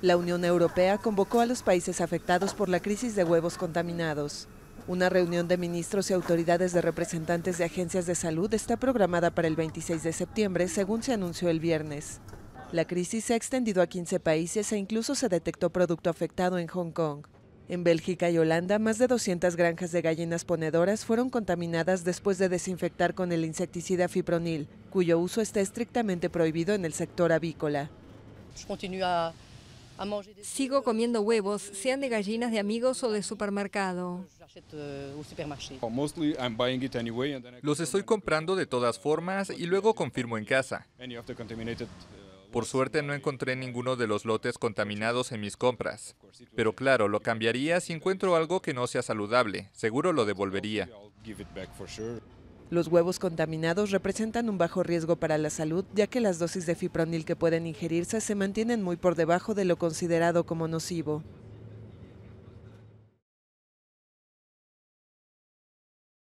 La Unión Europea convocó a los países afectados por la crisis de huevos contaminados. Una reunión de ministros y autoridades de representantes de agencias de salud está programada para el 26 de septiembre, según se anunció el viernes. La crisis se ha extendido a 15 países e incluso se detectó producto afectado en Hong Kong. En Bélgica y Holanda, más de 200 granjas de gallinas ponedoras fueron contaminadas después de desinfectar con el insecticida fipronil, cuyo uso está estrictamente prohibido en el sector avícola. Pues Sigo comiendo huevos, sean de gallinas de amigos o de supermercado. Los estoy comprando de todas formas y luego confirmo en casa. Por suerte no encontré ninguno de los lotes contaminados en mis compras. Pero claro, lo cambiaría si encuentro algo que no sea saludable. Seguro lo devolvería. Los huevos contaminados representan un bajo riesgo para la salud, ya que las dosis de fipronil que pueden ingerirse se mantienen muy por debajo de lo considerado como nocivo.